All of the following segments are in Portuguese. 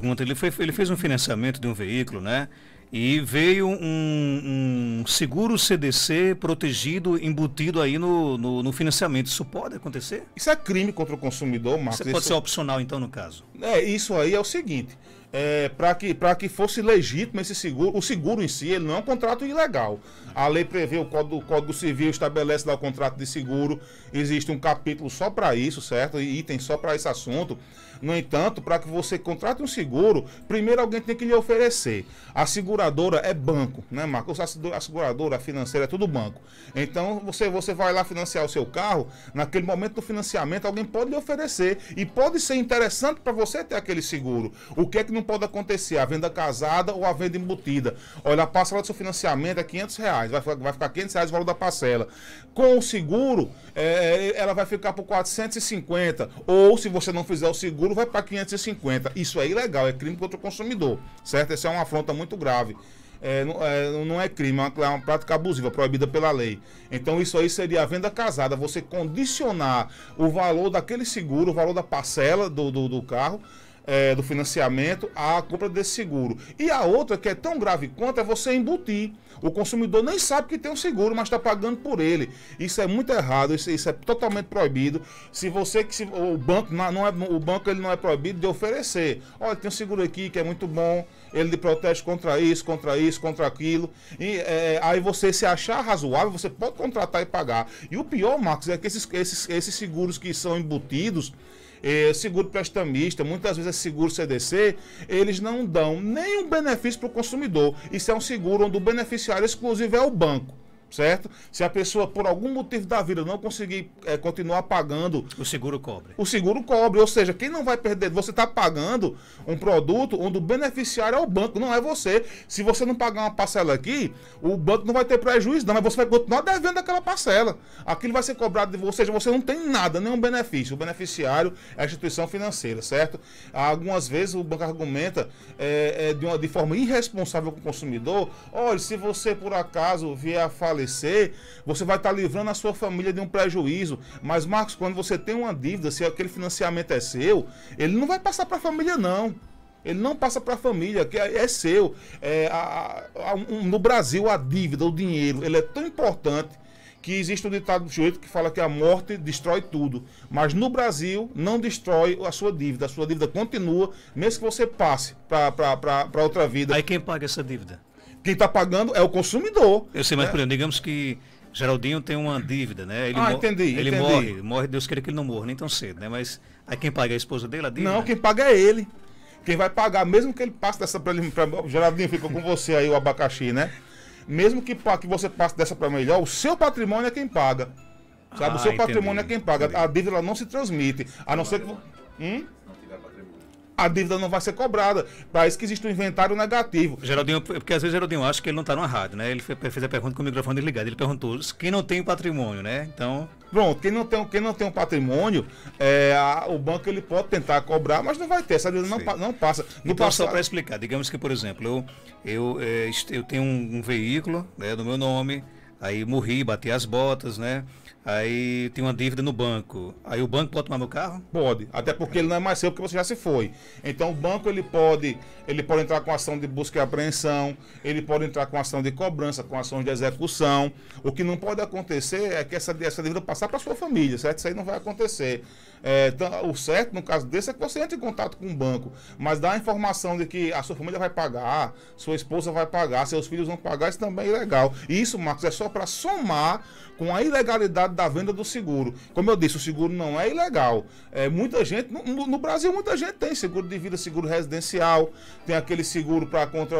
pergunta, ele, foi, ele fez um financiamento de um veículo, né? E veio um, um, seguro CDC protegido, embutido aí no, no, no, financiamento. Isso pode acontecer? Isso é crime contra o consumidor, Marcos. Isso pode ser opcional, então, no caso? É, isso aí é o seguinte. É, para que, que fosse legítimo esse seguro, o seguro em si, ele não é um contrato ilegal. A lei prevê, o Código, o Código Civil estabelece lá o contrato de seguro, existe um capítulo só para isso, certo? E item só para esse assunto. No entanto, para que você contrate um seguro, primeiro alguém tem que lhe oferecer. A segura seguradora é banco, né, Marcos? A seguradora, a financeira é tudo banco. Então, você, você vai lá financiar o seu carro, naquele momento do financiamento, alguém pode lhe oferecer. E pode ser interessante para você ter aquele seguro. O que é que não pode acontecer? A venda casada ou a venda embutida. Olha, a parcela do seu financiamento é 500 reais, vai, vai ficar 500 reais o valor da parcela. Com o seguro, é, é ela vai ficar por 450. Ou, se você não fizer o seguro, vai para 550. Isso é ilegal, é crime contra o consumidor, certo? Essa é uma afronta muito grave grave, é, não, é, não, é, crime, é uma, é uma prática abusiva, proibida pela lei. Então isso aí seria a venda casada, você condicionar o valor daquele seguro, o valor da parcela do, do, do carro é, do financiamento à compra desse seguro. E a outra, que é tão grave quanto, é você embutir. O consumidor nem sabe que tem um seguro, mas está pagando por ele. Isso é muito errado, isso, isso é totalmente proibido. Se você que se, o banco não, não é o banco ele não é proibido de oferecer. Olha, tem um seguro aqui que é muito bom, ele lhe protege contra isso, contra isso, contra aquilo. E é, aí você se achar razoável, você pode contratar e pagar. E o pior, Marcos, é que esses, esses, esses seguros que são embutidos eh, seguro prestamista, muitas vezes é seguro CDC, eles não dão nenhum benefício para o consumidor. Isso é um seguro onde o beneficiário exclusivo é o banco certo? Se a pessoa, por algum motivo da vida, não conseguir é, continuar pagando. O seguro cobre. O seguro cobre, ou seja, quem não vai perder, você está pagando um produto onde o beneficiário é o banco, não é você. Se você não pagar uma parcela aqui, o banco não vai ter prejuízo, não, mas você vai continuar devendo aquela parcela. Aquilo vai ser cobrado de você, ou seja, você não tem nada, nenhum benefício. O beneficiário é a instituição financeira, certo? Algumas vezes o banco argumenta é, é, de, uma, de forma irresponsável com o consumidor: olha, se você por acaso vier a falir, falecer, você vai estar livrando a sua família de um prejuízo. Mas, Marcos, quando você tem uma dívida, se aquele financiamento é seu, ele não vai passar para a família, não. Ele não passa para a família, que é seu. É, a, a, um, no Brasil, a dívida, o dinheiro, ele é tão importante que existe um ditado do sujeito que fala que a morte destrói tudo. Mas no Brasil, não destrói a sua dívida. A sua dívida continua, mesmo que você passe para outra vida. Aí quem paga essa dívida? Quem está pagando é o consumidor. Eu sei, mas, né? por exemplo, digamos que Geraldinho tem uma dívida, né? Ele ah, entendi. Ele entendi. morre, morre, Deus queira que ele não morra nem tão cedo, né? Mas aí quem paga é a esposa dele, a dívida? Não, quem paga é ele. Quem vai pagar, mesmo que ele passe dessa para Geraldinho fica com você aí o abacaxi, né? Mesmo que, que você passe dessa para melhor, o seu patrimônio é quem paga. Sabe? Ah, o seu entendi, ah, patrimônio é quem paga. Entendi. A dívida não se transmite. A não, não ser que. Hum? Não tiver patrimônio a dívida não vai ser cobrada. Para isso que existe um inventário negativo. Geraldinho, porque às vezes Geraldinho acha que ele não está numa rádio, né? Ele fez a pergunta com o microfone desligado. Ele perguntou quem não tem patrimônio, né? Então. Pronto, quem não tem, quem não tem um patrimônio, é, a, o banco ele pode tentar cobrar, mas não vai ter, essa dívida não, não passa. No então, passado... só para explicar, digamos que, por exemplo, eu, eu, é, eu tenho um, um veículo né, do meu nome Aí morri, bati as botas, né? Aí tem uma dívida no banco. Aí o banco pode tomar meu carro? Pode, até porque ele não é mais seu porque você já se foi. Então o banco ele pode, ele pode entrar com ação de busca e apreensão, ele pode entrar com ação de cobrança, com ação de execução. O que não pode acontecer é que essa, essa dívida passar para sua família, certo? Isso aí não vai acontecer. É, o certo, no caso desse, é que você entre em contato com o banco, mas dá a informação de que a sua família vai pagar, sua esposa vai pagar, seus filhos vão pagar, isso também é ilegal. E isso, Marcos, é só para somar com a ilegalidade da venda do seguro. Como eu disse, o seguro não é ilegal. É, muita gente, no, no Brasil, muita gente tem seguro de vida, seguro residencial, tem aquele seguro para contra,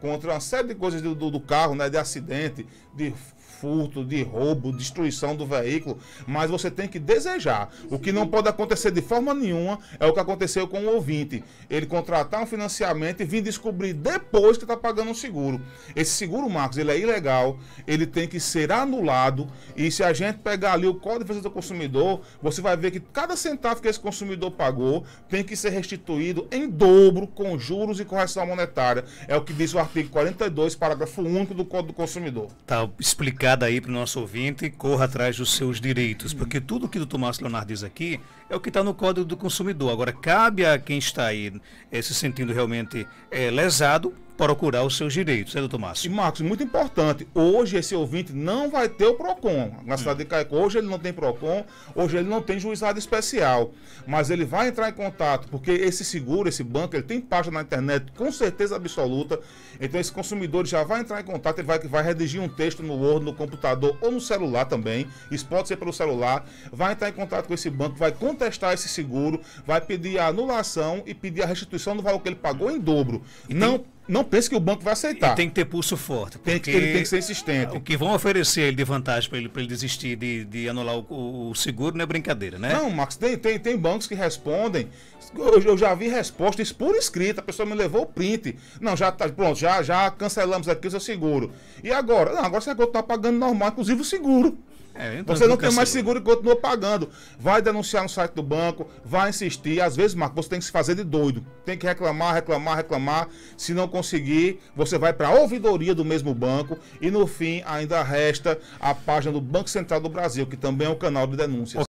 contra uma série de coisas do, do, do carro, né, de acidente, de furto, de roubo, destruição do veículo, mas você tem que desejar. O que não pode acontecer de forma nenhuma é o que aconteceu com o ouvinte. Ele contratar um financiamento e vir descobrir depois que está pagando um seguro. Esse seguro, Marcos, ele é ilegal, ele tem que ser anulado e se a gente pegar ali o Código de Defesa do Consumidor, você vai ver que cada centavo que esse consumidor pagou tem que ser restituído em dobro com juros e correção monetária. É o que diz o artigo 42, parágrafo único do Código do Consumidor. Tá explicado recado aí para o nosso ouvinte, corra atrás dos seus direitos, porque tudo que o Tomás Leonardo diz aqui é o que está no Código do Consumidor. Agora, cabe a quem está aí é, se sentindo realmente é, lesado procurar os seus direitos, né, doutor Márcio? E Marcos, muito importante, hoje esse ouvinte não vai ter o PROCON. Na cidade de Caicó, hoje ele não tem PROCON, hoje ele não tem juizado especial. Mas ele vai entrar em contato, porque esse seguro, esse banco, ele tem página na internet com certeza absoluta. Então esse consumidor já vai entrar em contato, ele vai, vai redigir um texto no Word, no computador ou no celular também. Isso pode ser pelo celular. Vai entrar em contato com esse banco, vai contestar esse seguro, vai pedir a anulação e pedir a restituição do valor que ele pagou em dobro. E não. Tem não pense que o banco vai aceitar. Ele tem que ter pulso forte. Tem que, ele tem que ser insistente. O que vão oferecer ele de vantagem para ele, ele desistir de, de anular o, o, seguro não é brincadeira, né? Não, Max, tem, tem, tem bancos que respondem. Eu, eu já vi respostas por escrita, a pessoa me levou o print. Não, já tá, pronto, já, já cancelamos aqui o seu seguro. E agora? Não, agora você vai continuar pagando normal, inclusive o seguro. É, você não tem mais assim- seguro e continua pagando. Vai denunciar no site do banco, vai insistir. Às vezes, Marco, você tem que se fazer de doido. Tem que reclamar, reclamar, reclamar. Se não conseguir, você vai para a ouvidoria do mesmo banco. E no fim, ainda resta a página do Banco Central do Brasil, que também é um canal de denúncias.